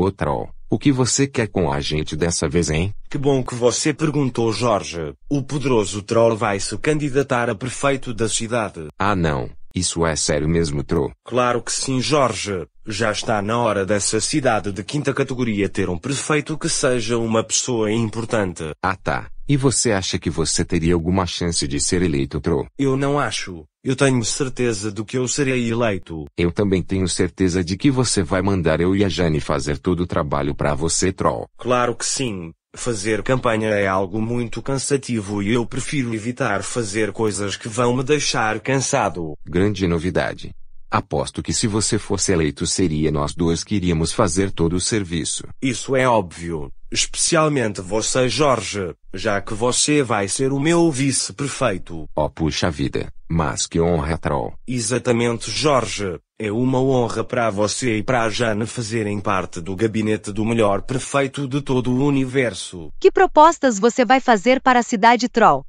Ô Troll, o que você quer com a gente dessa vez, hein? Que bom que você perguntou, Jorge. O poderoso Troll vai se candidatar a prefeito da cidade. Ah, não. Isso é sério mesmo, Tro? Claro que sim, Jorge. Já está na hora dessa cidade de quinta categoria ter um prefeito que seja uma pessoa importante. Ah tá. E você acha que você teria alguma chance de ser eleito, Tro? Eu não acho. Eu tenho certeza de que eu serei eleito. Eu também tenho certeza de que você vai mandar eu e a Jane fazer todo o trabalho para você, Troll. Claro que sim. Fazer campanha é algo muito cansativo e eu prefiro evitar fazer coisas que vão me deixar cansado. Grande novidade. Aposto que se você fosse eleito seria nós dois que iríamos fazer todo o serviço. Isso é óbvio. Especialmente você, Jorge, já que você vai ser o meu vice-prefeito. Oh, puxa vida, mas que honra, troll. Exatamente, Jorge. É uma honra para você e para a Jane fazerem parte do gabinete do melhor prefeito de todo o universo. Que propostas você vai fazer para a cidade, troll?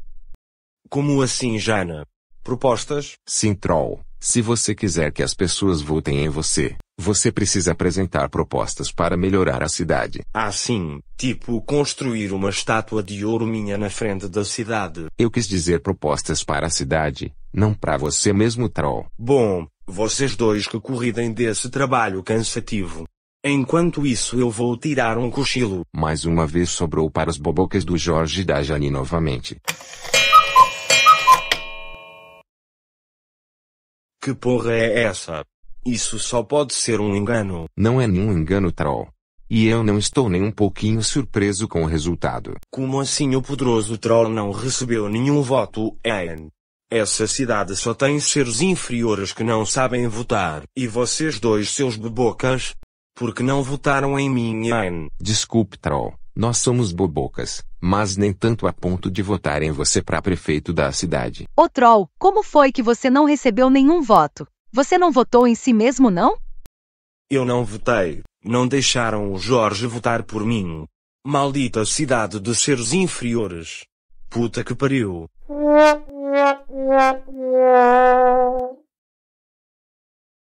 Como assim, Jane? Propostas? Sim, troll. Se você quiser que as pessoas votem em você, você precisa apresentar propostas para melhorar a cidade. Ah, sim, tipo construir uma estátua de ouro minha na frente da cidade. Eu quis dizer propostas para a cidade, não para você mesmo, troll. Bom, vocês dois que corridem desse trabalho cansativo. Enquanto isso, eu vou tirar um cochilo. Mais uma vez sobrou para as bobocas do Jorge e da Jani novamente. Que porra é essa? Isso só pode ser um engano. Não é nenhum engano, troll. E eu não estou nem um pouquinho surpreso com o resultado. Como assim o poderoso troll não recebeu nenhum voto, Ian? É, essa cidade só tem seres inferiores que não sabem votar. E vocês dois seus bebocas? Porque não votaram em mim, Ian? Desculpe, troll. Nós somos bobocas, mas nem tanto a ponto de votar em você para prefeito da cidade. Ô troll, como foi que você não recebeu nenhum voto? Você não votou em si mesmo, não? Eu não votei. Não deixaram o Jorge votar por mim. Maldita cidade de seres inferiores. Puta que pariu.